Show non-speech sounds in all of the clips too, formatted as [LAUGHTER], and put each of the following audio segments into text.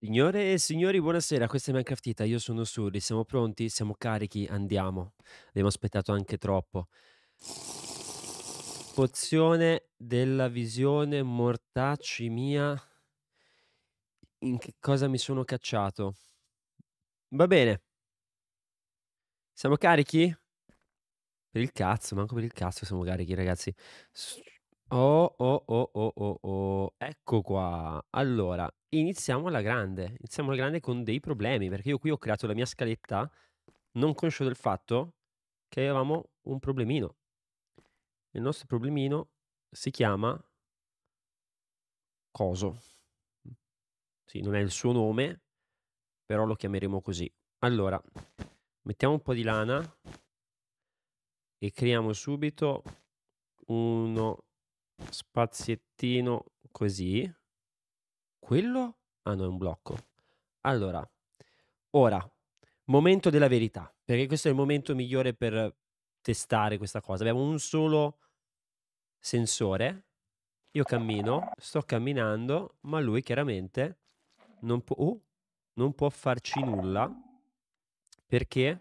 Signore e signori, buonasera, questa è Minecraftita, io sono Suri, siamo pronti? Siamo carichi? Andiamo. Abbiamo aspettato anche troppo. Pozione della visione, mortacci mia. In che cosa mi sono cacciato? Va bene. Siamo carichi? Per il cazzo, manco per il cazzo siamo carichi, ragazzi. Oh, oh, oh, oh, oh, oh. Ecco qua. Allora, iniziamo alla grande, iniziamo alla grande con dei problemi, perché io qui ho creato la mia scaletta non conscio del fatto che avevamo un problemino. Il nostro problemino si chiama Coso. Sì, non è il suo nome, però lo chiameremo così. Allora, mettiamo un po' di lana e creiamo subito uno spaziettino così quello? Ah no, è un blocco. Allora, ora, momento della verità, perché questo è il momento migliore per testare questa cosa. Abbiamo un solo sensore. Io cammino, sto camminando, ma lui chiaramente non può, oh, non può farci nulla perché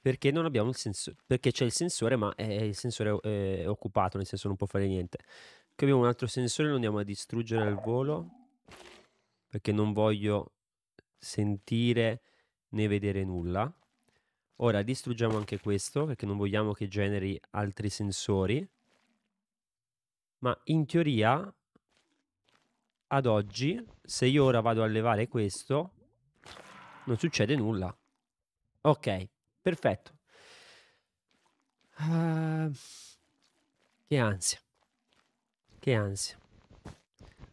perché non abbiamo il sensore perché c'è il sensore ma è, il sensore è occupato nel senso non può fare niente qui abbiamo un altro sensore lo andiamo a distruggere al volo perché non voglio sentire né vedere nulla. Ora distruggiamo anche questo perché non vogliamo che generi altri sensori. Ma in teoria, ad oggi, se io ora vado a levare questo, non succede nulla. Ok, perfetto. Uh, che ansia. Che ansia.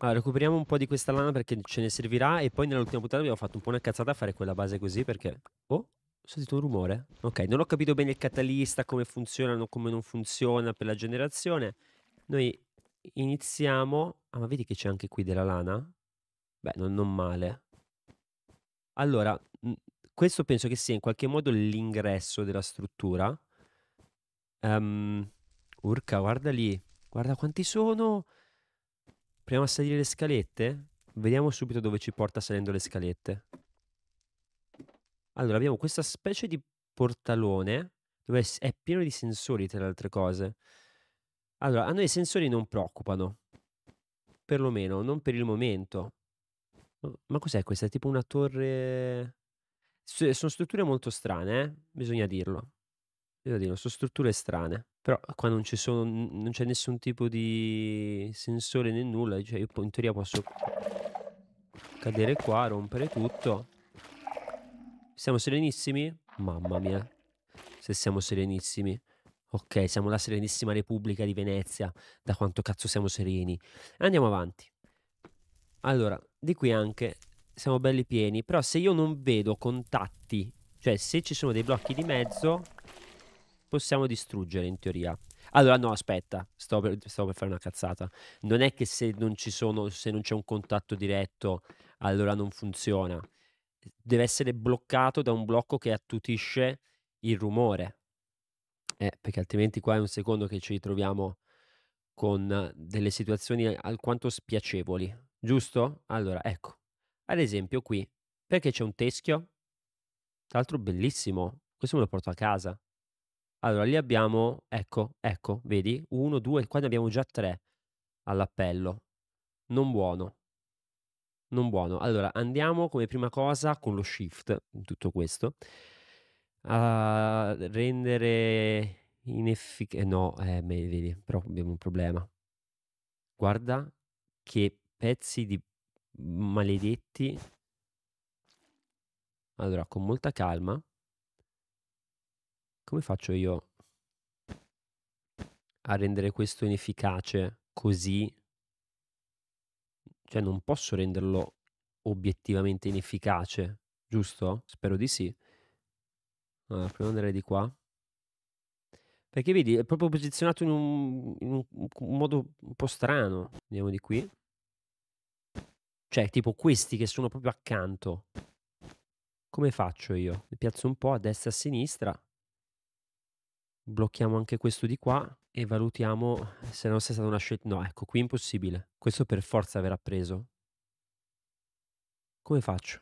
Allora, recuperiamo un po' di questa lana perché ce ne servirà e poi nell'ultima puntata abbiamo fatto un po' una cazzata a fare quella base così perché... Oh, ho sentito un rumore. Ok, non ho capito bene il catalista, come funziona, come non funziona per la generazione. Noi iniziamo... Ah, ma vedi che c'è anche qui della lana? Beh, non, non male. Allora, questo penso che sia in qualche modo l'ingresso della struttura. Um, urca, guarda lì. Guarda quanti sono. Proviamo a salire le scalette? Vediamo subito dove ci porta salendo le scalette. Allora, abbiamo questa specie di portalone dove è pieno di sensori, tra le altre cose. Allora, a noi i sensori non preoccupano, perlomeno, non per il momento. Ma cos'è questa? È tipo una torre... Sono strutture molto strane, eh? bisogna dirlo. Bisogna dirlo, sono strutture strane. Però qua non ci sono, non c'è nessun tipo di sensore né nulla, cioè io in teoria posso cadere qua, rompere tutto. Siamo serenissimi? Mamma mia, se siamo serenissimi. Ok, siamo la Serenissima Repubblica di Venezia, da quanto cazzo siamo sereni. Andiamo avanti. Allora, di qui anche siamo belli pieni, però se io non vedo contatti, cioè se ci sono dei blocchi di mezzo, possiamo distruggere in teoria. Allora, no, aspetta, sto per, stavo per fare una cazzata. Non è che se non, ci sono, se non c'è un contatto diretto, allora non funziona. Deve essere bloccato da un blocco che attutisce il rumore. Eh, perché altrimenti qua è un secondo che ci ritroviamo con delle situazioni alquanto spiacevoli, giusto? Allora, ecco, ad esempio qui, perché c'è un teschio? Tra l'altro bellissimo, questo me lo porto a casa. Allora, lì abbiamo, ecco, ecco, vedi, uno, due, qua ne abbiamo già tre all'appello. Non buono. Non buono. Allora, andiamo come prima cosa con lo shift, tutto questo, a rendere inefficace. Eh, no, eh, vedi, però abbiamo un problema. Guarda che pezzi di maledetti. Allora, con molta calma come faccio io a rendere questo inefficace così? Cioè non posso renderlo obiettivamente inefficace, giusto? Spero di sì. Allora, proviamo ad andare di qua. Perché vedi, è proprio posizionato in un, in un modo un po' strano. Andiamo di qui. Cioè, tipo questi che sono proprio accanto. Come faccio io? Mi piazzo un po' a destra e a sinistra blocchiamo anche questo di qua e valutiamo se non sia stata una scelta. No, ecco, qui è impossibile. Questo per forza verrà preso. Come faccio?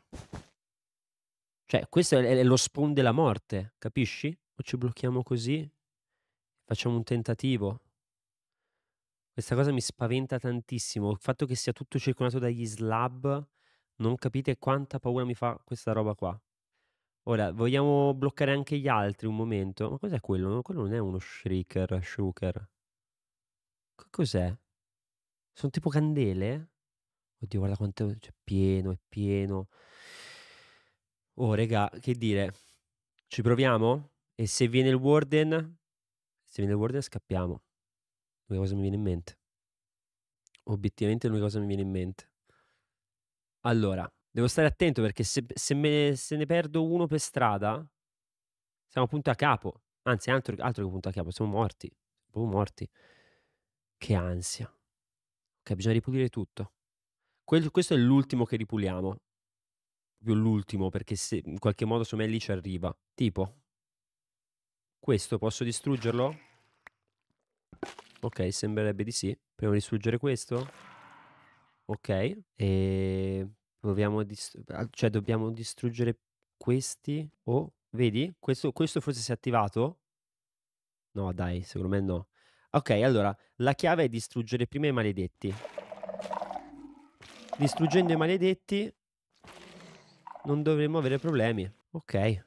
Cioè, questo è lo spawn della morte, capisci? O ci blocchiamo così, facciamo un tentativo. Questa cosa mi spaventa tantissimo. Il fatto che sia tutto circondato dagli slab, non capite quanta paura mi fa questa roba qua. Ora, vogliamo bloccare anche gli altri un momento? Ma cos'è quello? Quello non è uno shrieker, shooker. Cos'è? Sono tipo candele? Oddio, guarda quanto è cioè, pieno, è pieno. Oh, regà, che dire? Ci proviamo? E se viene il warden? Se viene il warden scappiamo. L'unica cosa mi viene in mente. Obiettivamente l'unica cosa mi viene in mente. Allora, Devo stare attento perché se, se, me, se ne perdo uno per strada, siamo punto a capo. Anzi, altro, altro che punto a capo, siamo morti. Siamo morti. Che ansia. Ok, bisogna ripulire tutto. Quello, questo è l'ultimo che ripuliamo. Proprio l'ultimo, perché se, in qualche modo secondo me lì ci arriva. Tipo, questo posso distruggerlo? Ok, sembrerebbe di sì. Proviamo a distruggere questo. Ok, e proviamo dist- cioè dobbiamo distruggere questi o oh, vedi questo, questo forse si è attivato no dai secondo me no ok allora la chiave è distruggere prima i maledetti distruggendo i maledetti non dovremmo avere problemi ok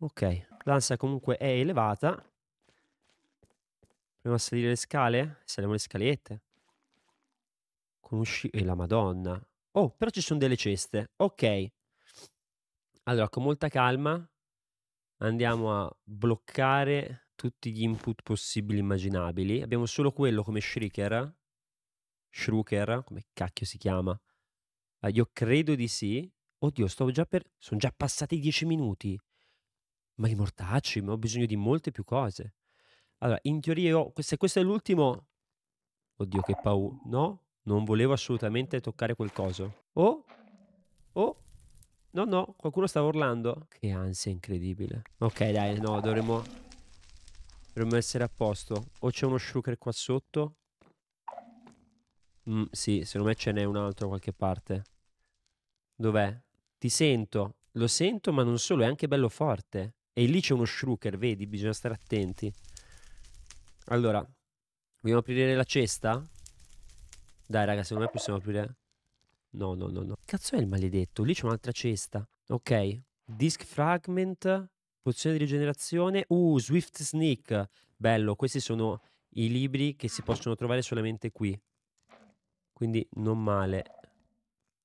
ok l'ansia comunque è elevata proviamo a salire le scale saliamo le scalette conosci e la madonna Oh, però ci sono delle ceste. Ok. Allora, con molta calma andiamo a bloccare tutti gli input possibili immaginabili. Abbiamo solo quello come shrieker. Shrieker, come cacchio si chiama? Ah, io credo di sì. Oddio, sto già per... Sono già passati dieci minuti. Ma i mortacci, ma ho bisogno di molte più cose. Allora, in teoria, io, se questo è l'ultimo... Oddio, che paura. No? Non volevo assolutamente toccare quel coso. Oh, oh, no, no, qualcuno stava urlando. Che ansia incredibile. Ok, dai, no, dovremmo... Dovremmo essere a posto. O c'è uno shooker qua sotto. Mm, sì, secondo me ce n'è un altro da qualche parte. Dov'è? Ti sento. Lo sento, ma non solo, è anche bello forte. E lì c'è uno shooker, vedi? Bisogna stare attenti. Allora, vogliamo aprire la cesta? Dai, raga, secondo me possiamo aprire... No, no, no, no. Cazzo è il maledetto? Lì c'è un'altra cesta. Ok. Disc fragment, pozione di rigenerazione. Uh, Swift Sneak. Bello, questi sono i libri che si possono trovare solamente qui. Quindi non male.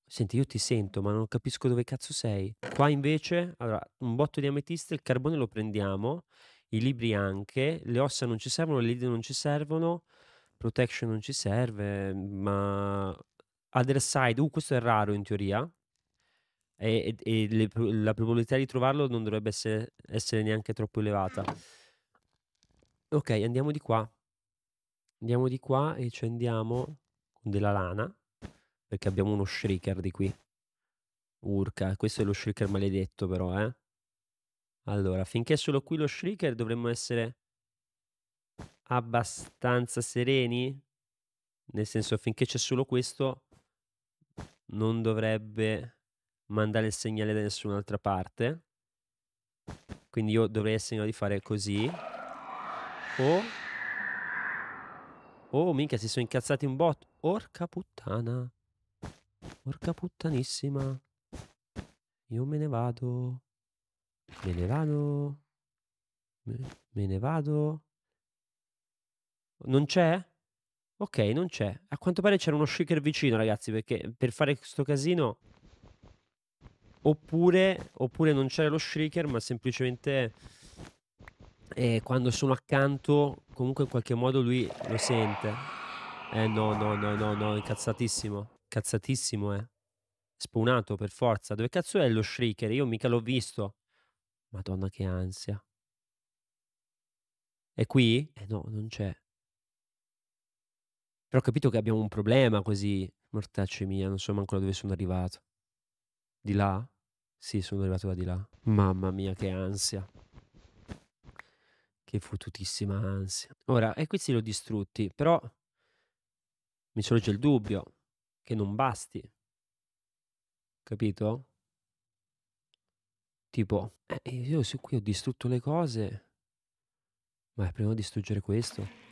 Senti, io ti sento, ma non capisco dove cazzo sei. Qua invece, allora, un botto di ametista, il carbone lo prendiamo, i libri anche, le ossa non ci servono, le lidi non ci servono, protection non ci serve, ma other side, uh, questo è raro in teoria, e, e, e le, la probabilità di trovarlo non dovrebbe essere, essere neanche troppo elevata. Ok, andiamo di qua. Andiamo di qua e ci andiamo con della lana, perché abbiamo uno shrieker di qui. Urca, questo è lo shrieker maledetto però, eh. Allora, finché è solo qui lo shrieker dovremmo essere abbastanza sereni, nel senso finché c'è solo questo non dovrebbe mandare il segnale da nessun'altra parte. Quindi io dovrei essere di fare così. Oh. Oh, minchia, si sono incazzati un bot. Orca puttana. Orca puttanissima. Io me ne vado. Me ne vado. Me ne vado. Non c'è? Ok, non c'è. A quanto pare c'era uno shaker vicino, ragazzi, perché per fare questo casino... Oppure, oppure non c'era lo shaker, ma semplicemente eh, quando sono accanto, comunque in qualche modo lui lo sente. Eh no, no, no, no, no, incazzatissimo. Cazzatissimo, eh. Spawnato per forza. Dove cazzo è lo shaker? Io mica l'ho visto. Madonna che ansia. È qui? Eh no, non c'è. Però ho capito che abbiamo un problema così. Mortaccia mia, non so manco da dove sono arrivato. Di là? Sì, sono arrivato da di là. Mamma mia, che ansia. Che fottutissima ansia. Ora, e questi li ho distrutti, però mi sorge il dubbio che non basti. Capito? Tipo, eh, io su qui ho distrutto le cose, ma prima di distruggere questo.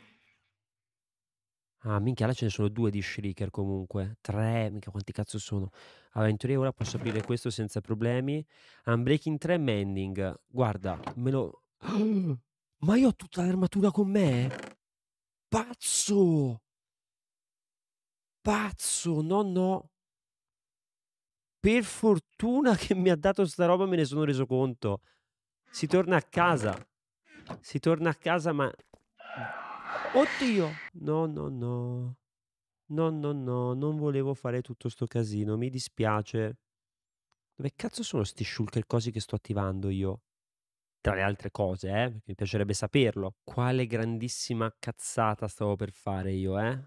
Ah, minchia, là ce ne sono due di Shrieker comunque. Tre, mica quanti cazzo sono. Allora, in teoria ora posso aprire questo senza problemi. Unbreaking 3 Mending. Guarda, me lo... [GASPS] Ma io ho tutta l'armatura con me? Pazzo! Pazzo, no, no. Per fortuna che mi ha dato sta roba me ne sono reso conto. Si torna a casa. Si torna a casa, ma Oddio! No, no, no. No, no, no, non volevo fare tutto sto casino, mi dispiace. Dove cazzo sono sti shulker cosi che sto attivando io? Tra le altre cose, eh, perché mi piacerebbe saperlo. Quale grandissima cazzata stavo per fare io, eh?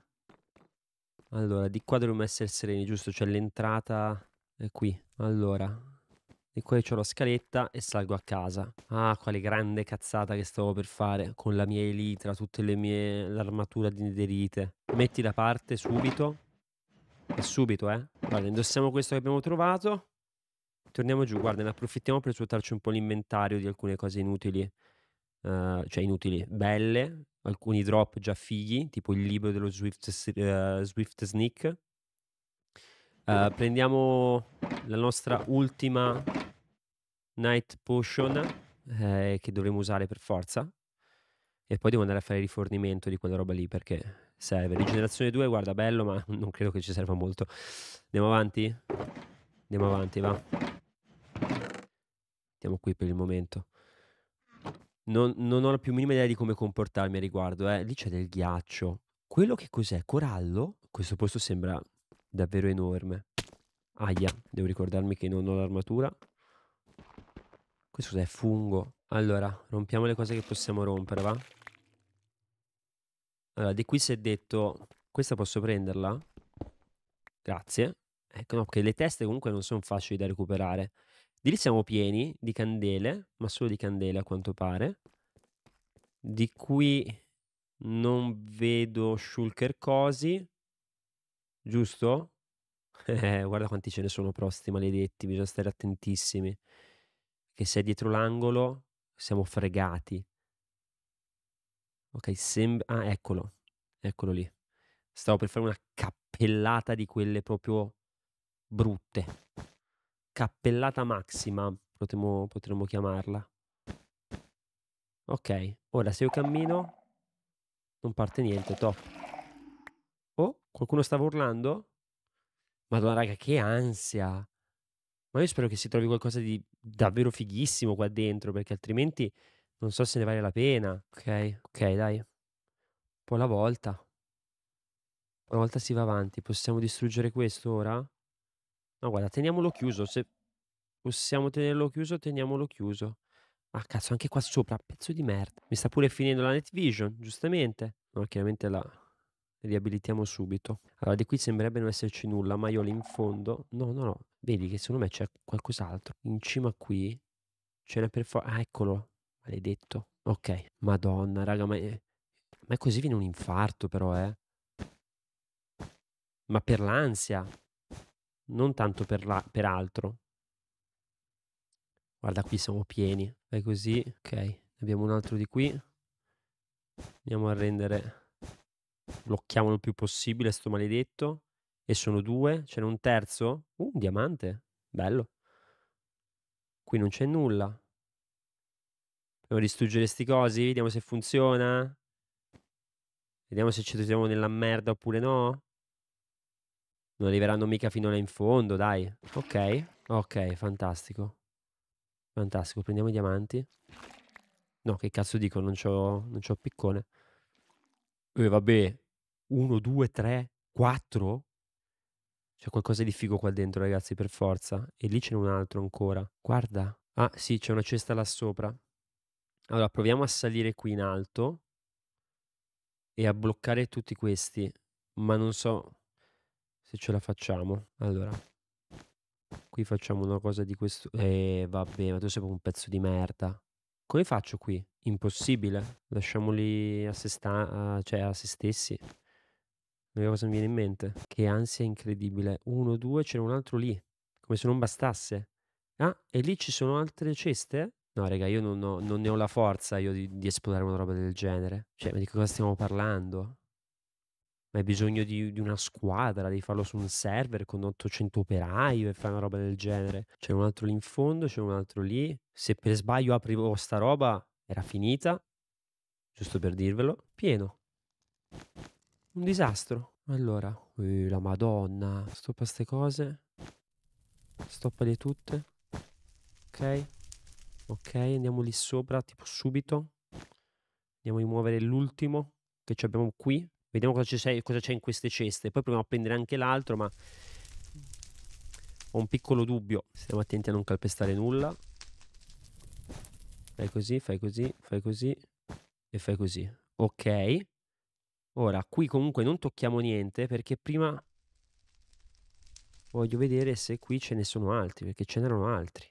Allora, di qua dobbiamo essere sereni, giusto? Cioè l'entrata è qui. Allora, e Ricoreccio la scaletta e salgo a casa. Ah, quale grande cazzata che stavo per fare con la mia elitra, tutte le mie... l'armatura di nederite. Metti da parte subito. E subito, eh. Guarda, indossiamo questo che abbiamo trovato. Torniamo giù, guarda, ne approfittiamo per svuotarci un po' l'inventario di alcune cose inutili. Uh, cioè inutili, belle. Alcuni drop già fighi, tipo il libro dello Swift, uh, Swift Sneak. Uh, prendiamo la nostra ultima Night Potion eh, che dovremo usare per forza. E poi devo andare a fare il rifornimento di quella roba lì perché serve. Rigenerazione 2, guarda, bello, ma [LAUGHS] non credo che ci serva molto. Andiamo avanti? Andiamo avanti, va. Andiamo qui per il momento. Non, non ho la più minima idea di come comportarmi a riguardo. Eh. Lì c'è del ghiaccio. Quello che cos'è? Corallo? Questo posto sembra davvero enorme. Aia, devo ricordarmi che non ho l'armatura. Questo cos'è? Fungo. Allora, rompiamo le cose che possiamo rompere, va? Allora, di qui si è detto... Questa posso prenderla? Grazie. Ecco, no, perché le teste comunque non sono facili da recuperare. Di lì siamo pieni di candele, ma solo di candele a quanto pare. Di qui non vedo shulker cosi giusto? [LAUGHS] Eh, guarda quanti ce ne sono prosti maledetti, bisogna stare attentissimi. Che se è dietro l'angolo siamo fregati. Ok, sembra... Ah, eccolo, eccolo lì. Stavo per fare una cappellata di quelle proprio brutte. Cappellata massima, potremmo, potremmo chiamarla. Ok, ora se io cammino non parte niente, top. Qualcuno stava urlando? Madonna, raga, che ansia. Ma io spero che si trovi qualcosa di davvero fighissimo qua dentro, perché altrimenti non so se ne vale la pena. Ok, ok, dai. Un po' alla volta. Una volta si va avanti. Possiamo distruggere questo ora? No, guarda, teniamolo chiuso. Se possiamo tenerlo chiuso, teniamolo chiuso. Ah, cazzo, anche qua sopra, pezzo di merda. Mi sta pure finendo la Net Vision, giustamente. No, chiaramente la, riabilitiamo subito. Allora, di qui sembrerebbe non esserci nulla, ma io lì in fondo... No, no, no, vedi che secondo me c'è qualcos'altro. In cima qui ce n'è per forza... Ah, eccolo, maledetto. Ok, madonna, raga, ma... Eh, ma così viene un infarto però, eh. Ma per l'ansia, non tanto per, la... per altro. Guarda, qui siamo pieni. Fai così, ok. Abbiamo un altro di qui. Andiamo a rendere blocchiamolo il più possibile, sto maledetto. E sono due, ce n'è un terzo. Uh, un diamante, bello. Qui non c'è nulla. a distruggere sti cosi, vediamo se funziona. Vediamo se ci troviamo nella merda oppure no. Non arriveranno mica fino là in fondo, dai. Ok, ok, fantastico. Fantastico, prendiamo i diamanti. No, che cazzo dico, non c'ho, non c'ho piccone. E eh, vabbè, uno, due, tre, quattro? C'è qualcosa di figo qua dentro, ragazzi, per forza. E lì c'è un altro ancora. Guarda. Ah, sì, c'è una cesta là sopra. Allora, proviamo a salire qui in alto e a bloccare tutti questi. Ma non so se ce la facciamo. Allora, qui facciamo una cosa di questo... Eh, vabbè, ma tu sei proprio un pezzo di merda. Come faccio qui? Impossibile. Lasciamoli a se, sta- a- cioè a se stessi. Non cosa mi viene in mente. Che ansia incredibile. Uno, due, c'era un altro lì. Come se non bastasse. Ah, e lì ci sono altre ceste? No, raga, io non, ho, non ne ho la forza io di, di esplorare una roba del genere. Cioè, ma di cosa stiamo parlando? ma hai bisogno di, di, una squadra, devi farlo su un server con 800 operai per fare una roba del genere. C'è un altro lì in fondo, c'è un altro lì. Se per sbaglio aprivo sta roba, era finita, giusto per dirvelo, pieno. Un disastro. Allora, eh, la madonna, stoppa queste cose. Stoppale tutte. Ok. Ok, andiamo lì sopra, tipo subito. Andiamo a rimuovere l'ultimo che abbiamo qui, Vediamo cosa, c'è, cosa c'è in queste ceste. Poi proviamo a prendere anche l'altro, ma ho un piccolo dubbio. Stiamo attenti a non calpestare nulla. Fai così, fai così, fai così e fai così. Ok. Ora, qui comunque non tocchiamo niente perché prima voglio vedere se qui ce ne sono altri, perché ce n'erano altri.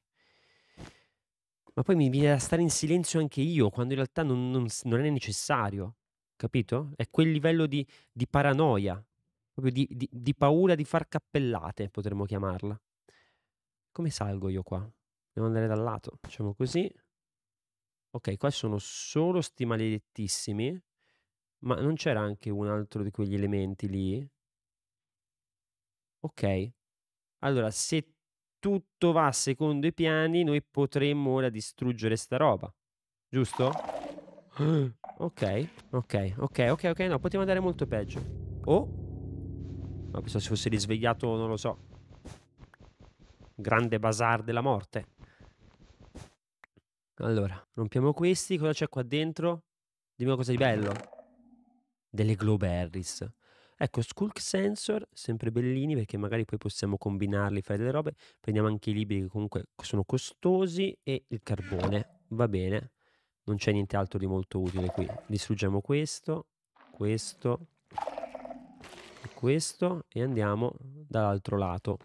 Ma poi mi viene da stare in silenzio anche io, quando in realtà non, non, non è necessario capito? È quel livello di, di paranoia, proprio di, di, di, paura di far cappellate, potremmo chiamarla. Come salgo io qua? Devo andare dal lato, facciamo così. Ok, qua sono solo sti maledettissimi, ma non c'era anche un altro di quegli elementi lì? Ok, allora se tutto va secondo i piani, noi potremmo ora distruggere sta roba, giusto? Ok, ok, ok, ok, ok, no, poteva andare molto peggio. Oh. Ma pensavo si fosse risvegliato, non lo so. Grande bazar della morte. Allora, rompiamo questi. Cosa c'è qua dentro? Dimmi una cosa di bello. Delle Globerries. Ecco, Skulk Sensor, sempre bellini perché magari poi possiamo combinarli, fare delle robe. Prendiamo anche i libri che comunque sono costosi e il carbone. Va bene non c'è nient'altro di molto utile qui. Distruggiamo questo, questo e questo e andiamo dall'altro lato.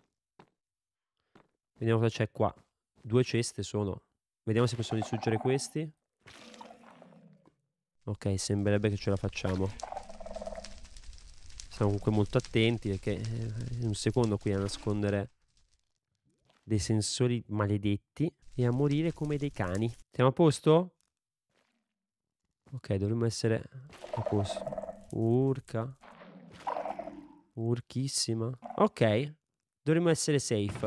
Vediamo cosa c'è qua. Due ceste sono. Vediamo se possiamo distruggere questi. Ok, sembrerebbe che ce la facciamo. siamo comunque molto attenti perché eh, un secondo qui a nascondere dei sensori maledetti e a morire come dei cani. Siamo a posto? Ok, dovremmo essere a posto. Urca. Urchissima. Ok, dovremmo essere safe.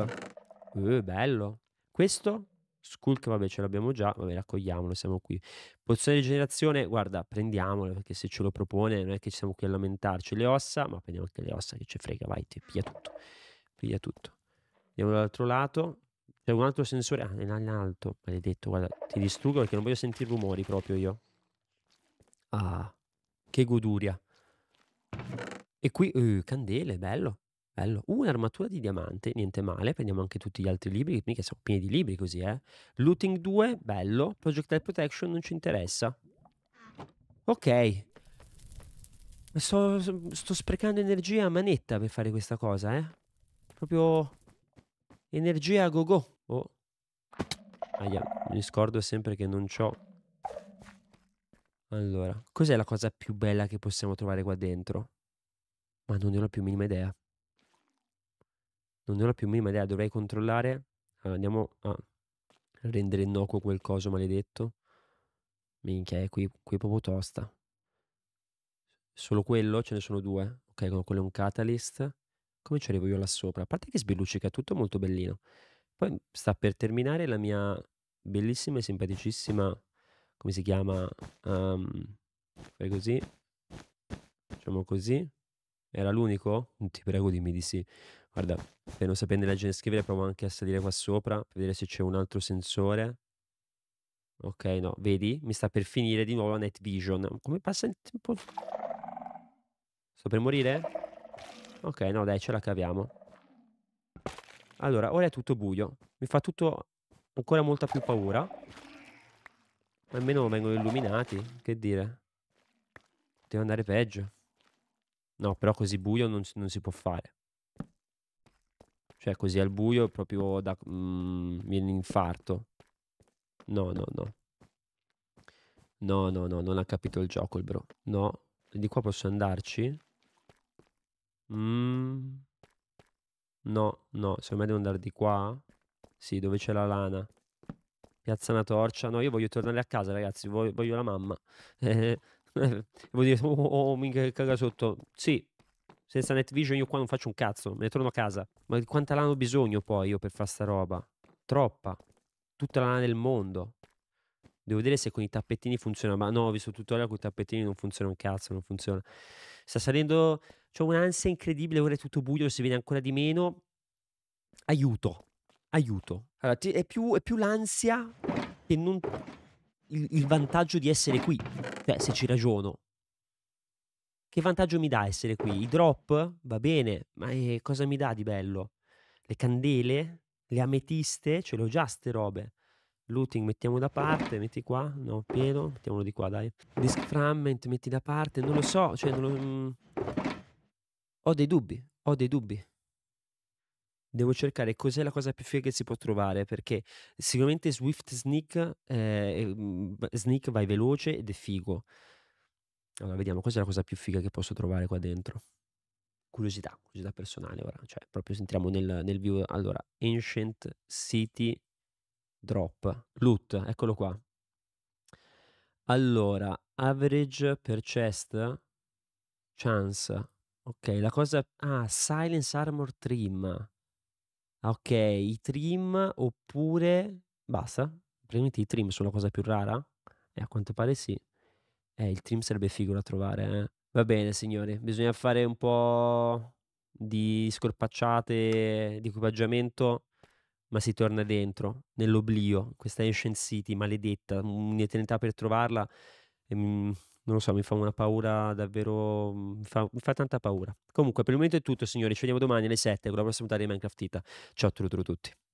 Uh, bello. Questo? Skulk, vabbè, ce l'abbiamo già. Vabbè, raccogliamolo, siamo qui. Pozione di generazione, guarda, prendiamolo, perché se ce lo propone non è che ci siamo qui a lamentarci. Le ossa, ma prendiamo anche le ossa, che ci frega, vai, ti piglia tutto. Piglia tutto. Andiamo dall'altro lato. C'è un altro sensore. Ah, è in alto, maledetto, guarda, ti distruggo perché non voglio sentire rumori proprio io. Ah, che goduria. E qui, uh, candele, bello, bello. Uh, un'armatura di diamante, niente male. Prendiamo anche tutti gli altri libri, che sono pieni di libri così, eh. Looting 2, bello. Projectile Protection non ci interessa. Ok. Sto, sto sprecando energia a manetta per fare questa cosa, eh. Proprio energia a go go. Oh. Aia, mi scordo sempre che non ho allora, cos'è la cosa più bella che possiamo trovare qua dentro? Ma non ne ho la più minima idea. Non ne ho la più minima idea, dovrei controllare. Allora, andiamo a rendere innocuo quel coso maledetto. Minchia, è qui, qui è proprio tosta. Solo quello? Ce ne sono due. Ok, quello è un catalyst. Come ci arrivo io là sopra? A parte che sbilluccica, tutto molto bellino. Poi sta per terminare la mia bellissima e simpaticissima come si chiama? Um, fai così, facciamo così. Era l'unico? Ti prego dimmi di sì. Guarda, per non sapere leggere e scrivere provo anche a salire qua sopra per vedere se c'è un altro sensore. Ok, no, vedi? Mi sta per finire di nuovo la night vision. Come passa il tempo? Sto per morire? Ok, no, dai, ce la caviamo. Allora, ora è tutto buio. Mi fa tutto ancora molta più paura almeno vengono illuminati, che dire. Poteva andare peggio. No, però così buio non, non, si può fare. Cioè, così al buio proprio da... Mm, viene infarto. No, no, no. No, no, no, non ha capito il gioco il bro. No. Di qua posso andarci? Mm. No, no, secondo me devo andare di qua. Sì, dove c'è la lana piazza una torcia. No, io voglio tornare a casa, ragazzi, voglio, voglio la mamma. Eh, [LAUGHS] vuol dire, oh, oh, oh mica caga sotto. Sì, senza Net Vision io qua non faccio un cazzo, me ne torno a casa. Ma di quanta lana ho bisogno poi io per fare sta roba? Troppa. Tutta la lana del mondo. Devo vedere se con i tappettini funziona, ma no, ho visto tutorial con i tappettini, non funziona un cazzo, non funziona. Sta salendo, c'ho un'ansia incredibile, ora è tutto buio, si vede ancora di meno. Aiuto, aiuto. Allora, ti, è, più, è, più, l'ansia che non il, il, vantaggio di essere qui. Cioè, se ci ragiono. Che vantaggio mi dà essere qui? I drop? Va bene, ma eh, cosa mi dà di bello? Le candele? Le ametiste? Ce le ho già ste robe. Looting mettiamo da parte, metti qua, no, pieno, mettiamolo di qua, dai. Disc fragment metti da parte, non lo so, cioè non lo... Mm. ho dei dubbi, ho dei dubbi devo cercare cos'è la cosa più figa che si può trovare, perché sicuramente Swift Sneak, eh, mm, Sneak vai veloce ed è figo. Allora, vediamo cos'è la cosa più figa che posso trovare qua dentro. Curiosità, curiosità personale ora, cioè proprio entriamo nel, nel view. Allora, Ancient City Drop, Loot, eccolo qua. Allora, average per chest, chance. Ok, la cosa... Ah, Silence Armor Trim. Ah, ok, i trim oppure... Basta? Praticamente i trim sono la cosa più rara? Eh, a quanto pare sì. Eh, il trim sarebbe figo da trovare, eh. Va bene, signori, bisogna fare un po' di scorpacciate di equipaggiamento, ma si torna dentro, nell'oblio, questa Ancient City maledetta, un'eternità per trovarla. Ehm, non lo so, mi fa una paura davvero, mi mhmm, fa, mi fa tanta paura. Comunque per il momento è tutto signori, ci vediamo domani alle 7 con la prossima puntata di Minecraft Tita. Ciao a tutti.